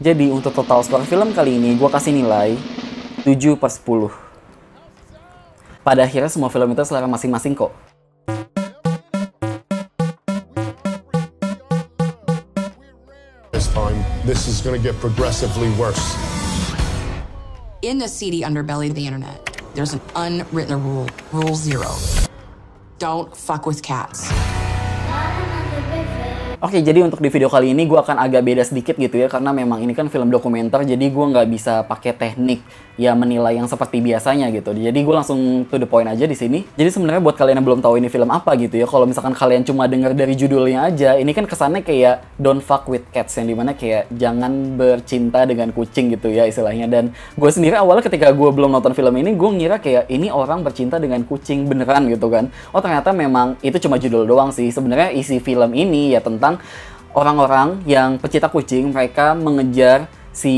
Jadi untuk total skor film kali ini gue kasih nilai 7 per 10. Pada akhirnya semua film itu selera masing-masing kok. This time, this is gonna get progressively worse. In the seedy underbelly of the internet, there's an unwritten rule, rule zero. Don't fuck with cats. Oke, okay, jadi untuk di video kali ini gue akan agak beda sedikit gitu ya, karena memang ini kan film dokumenter, jadi gue nggak bisa pakai teknik ya menilai yang seperti biasanya gitu. Jadi gue langsung to the point aja di sini. Jadi sebenarnya buat kalian yang belum tahu ini film apa gitu ya, kalau misalkan kalian cuma dengar dari judulnya aja, ini kan kesannya kayak don't fuck with cats yang dimana kayak jangan bercinta dengan kucing gitu ya istilahnya. Dan gue sendiri awalnya ketika gue belum nonton film ini, gue ngira kayak ini orang bercinta dengan kucing beneran gitu kan. Oh ternyata memang itu cuma judul doang sih. Sebenarnya isi film ini ya tentang tentang orang-orang yang pecinta kucing mereka mengejar si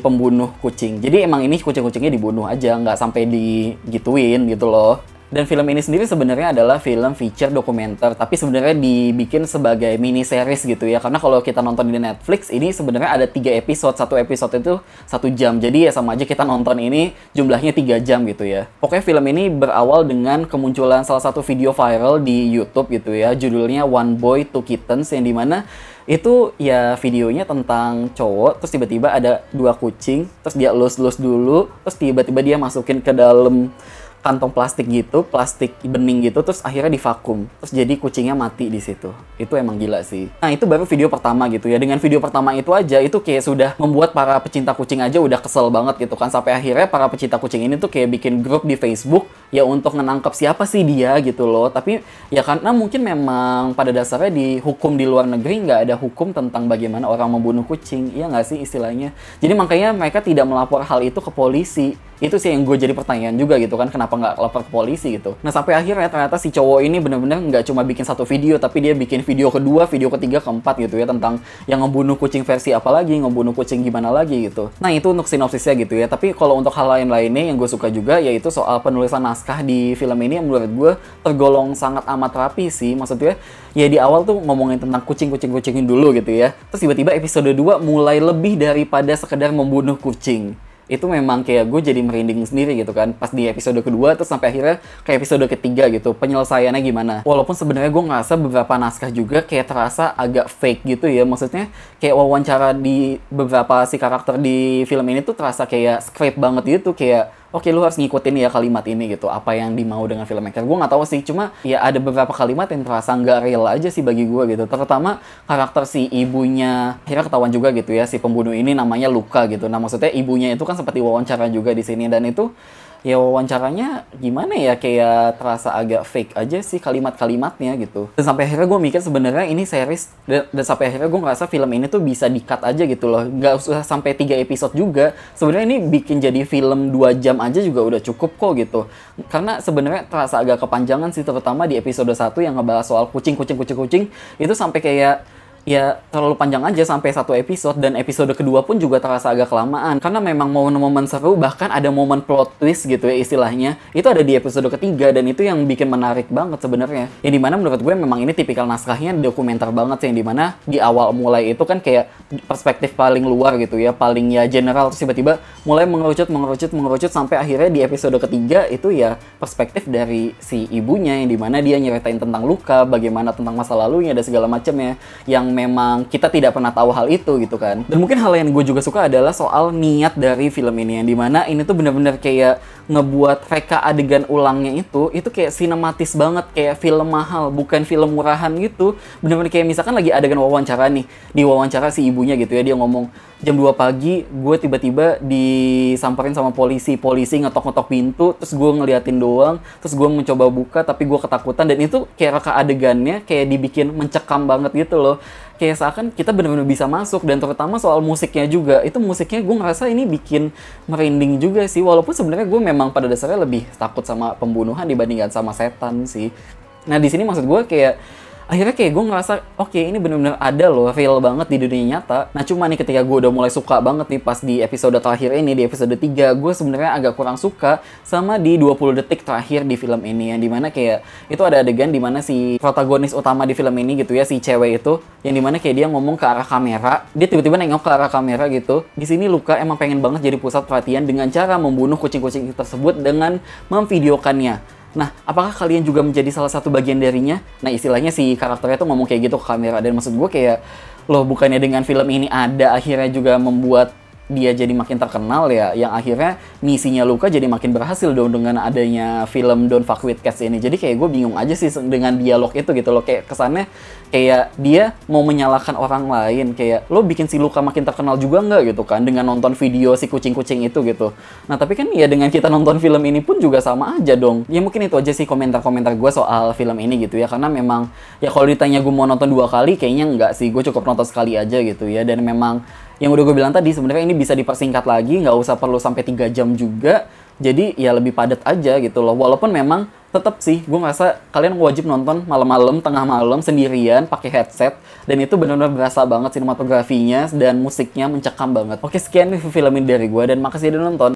pembunuh kucing. Jadi emang ini kucing-kucingnya dibunuh aja, nggak sampai digituin gitu loh. Dan film ini sendiri sebenarnya adalah film feature dokumenter, tapi sebenarnya dibikin sebagai mini series gitu ya. Karena kalau kita nonton di Netflix, ini sebenarnya ada tiga episode, satu episode itu satu jam. Jadi ya sama aja kita nonton ini jumlahnya tiga jam gitu ya. Oke, film ini berawal dengan kemunculan salah satu video viral di YouTube gitu ya. Judulnya One Boy Two Kittens yang dimana itu ya videonya tentang cowok terus tiba-tiba ada dua kucing terus dia lulus-lulus dulu terus tiba-tiba dia masukin ke dalam kantong plastik gitu, plastik bening gitu, terus akhirnya divakum. Terus jadi kucingnya mati di situ. Itu emang gila sih. Nah, itu baru video pertama gitu ya. Dengan video pertama itu aja, itu kayak sudah membuat para pecinta kucing aja udah kesel banget gitu kan. Sampai akhirnya para pecinta kucing ini tuh kayak bikin grup di Facebook ya untuk menangkap siapa sih dia gitu loh tapi ya karena mungkin memang pada dasarnya di hukum di luar negeri nggak ada hukum tentang bagaimana orang membunuh kucing ya nggak sih istilahnya jadi makanya mereka tidak melapor hal itu ke polisi itu sih yang gue jadi pertanyaan juga gitu kan kenapa nggak lapor ke polisi gitu nah sampai akhirnya ternyata si cowok ini bener-bener nggak cuma bikin satu video tapi dia bikin video kedua video ketiga keempat gitu ya tentang yang membunuh kucing versi apa lagi ngebunuh kucing gimana lagi gitu nah itu untuk sinopsisnya gitu ya tapi kalau untuk hal lain lainnya yang gue suka juga yaitu soal penulisan naskah naskah di film ini yang menurut gue tergolong sangat amat rapi sih. Maksudnya ya di awal tuh ngomongin tentang kucing-kucing-kucingin dulu gitu ya. Terus tiba-tiba episode 2 mulai lebih daripada sekedar membunuh kucing itu memang kayak gue jadi merinding sendiri gitu kan pas di episode kedua terus sampai akhirnya kayak episode ketiga gitu penyelesaiannya gimana walaupun sebenarnya gue ngerasa beberapa naskah juga kayak terasa agak fake gitu ya maksudnya kayak wawancara di beberapa si karakter di film ini tuh terasa kayak script banget gitu kayak oke okay, lu harus ngikutin ya kalimat ini gitu apa yang dimau dengan filmmaker gue nggak tahu sih cuma ya ada beberapa kalimat yang terasa nggak real aja sih bagi gue gitu terutama karakter si ibunya akhirnya ketahuan juga gitu ya si pembunuh ini namanya Luka gitu nah maksudnya ibunya itu kan seperti wawancara juga di sini dan itu ya wawancaranya gimana ya kayak terasa agak fake aja sih kalimat-kalimatnya gitu dan sampai akhirnya gue mikir sebenarnya ini series dan, dan sampai akhirnya gue ngerasa film ini tuh bisa di cut aja gitu loh gak usah sampai tiga episode juga sebenarnya ini bikin jadi film dua jam aja juga udah cukup kok gitu karena sebenarnya terasa agak kepanjangan sih terutama di episode 1 yang ngebahas soal kucing kucing kucing kucing itu sampai kayak ya terlalu panjang aja sampai satu episode dan episode kedua pun juga terasa agak kelamaan karena memang momen-momen seru bahkan ada momen plot twist gitu ya istilahnya itu ada di episode ketiga dan itu yang bikin menarik banget sebenarnya yang dimana menurut gue memang ini tipikal naskahnya dokumenter banget sih yang dimana di awal mulai itu kan kayak perspektif paling luar gitu ya paling ya general terus tiba-tiba mulai mengerucut mengerucut mengerucut sampai akhirnya di episode ketiga itu ya perspektif dari si ibunya yang dimana dia nyeritain tentang luka bagaimana tentang masa lalunya dan segala macamnya yang yang memang kita tidak pernah tahu hal itu gitu kan dan mungkin hal yang gue juga suka adalah soal niat dari film ini yang dimana ini tuh bener-bener kayak ngebuat reka adegan ulangnya itu itu kayak sinematis banget kayak film mahal bukan film murahan gitu bener-bener kayak misalkan lagi adegan wawancara nih di wawancara si ibunya gitu ya dia ngomong jam 2 pagi gue tiba-tiba disamperin sama polisi polisi ngetok-ngetok pintu terus gue ngeliatin doang terus gue mencoba buka tapi gue ketakutan dan itu kayak reka adegannya kayak dibikin mencekam banget gitu loh kayak seakan kita benar-benar bisa masuk dan terutama soal musiknya juga itu musiknya gue ngerasa ini bikin merinding juga sih walaupun sebenarnya gue memang pada dasarnya lebih takut sama pembunuhan dibandingkan sama setan sih nah di sini maksud gue kayak akhirnya kayak gue ngerasa oke okay, ini bener-bener ada loh real banget di dunia nyata nah cuma nih ketika gue udah mulai suka banget nih pas di episode terakhir ini di episode 3 gue sebenarnya agak kurang suka sama di 20 detik terakhir di film ini yang dimana kayak itu ada adegan dimana si protagonis utama di film ini gitu ya si cewek itu yang dimana kayak dia ngomong ke arah kamera dia tiba-tiba nengok ke arah kamera gitu di sini luka emang pengen banget jadi pusat perhatian dengan cara membunuh kucing-kucing tersebut dengan memvideokannya Nah, apakah kalian juga menjadi salah satu bagian darinya? Nah, istilahnya si karakternya tuh ngomong kayak gitu ke kamera. Dan maksud gue kayak, loh bukannya dengan film ini ada akhirnya juga membuat dia jadi makin terkenal ya yang akhirnya misinya Luka jadi makin berhasil dong dengan adanya film Don't Fuck With Cats ini jadi kayak gue bingung aja sih dengan dialog itu gitu loh kayak kesannya kayak dia mau menyalahkan orang lain kayak lo bikin si Luka makin terkenal juga nggak gitu kan dengan nonton video si kucing-kucing itu gitu nah tapi kan ya dengan kita nonton film ini pun juga sama aja dong ya mungkin itu aja sih komentar-komentar gue soal film ini gitu ya karena memang ya kalau ditanya gue mau nonton dua kali kayaknya nggak sih gue cukup nonton sekali aja gitu ya dan memang yang udah gue bilang tadi sebenarnya ini bisa dipersingkat lagi nggak usah perlu sampai tiga jam juga jadi ya lebih padat aja gitu loh walaupun memang tetap sih gue ngerasa kalian wajib nonton malam-malam tengah malam sendirian pakai headset dan itu benar-benar berasa banget sinematografinya dan musiknya mencekam banget oke sekian film ini dari gue dan makasih udah nonton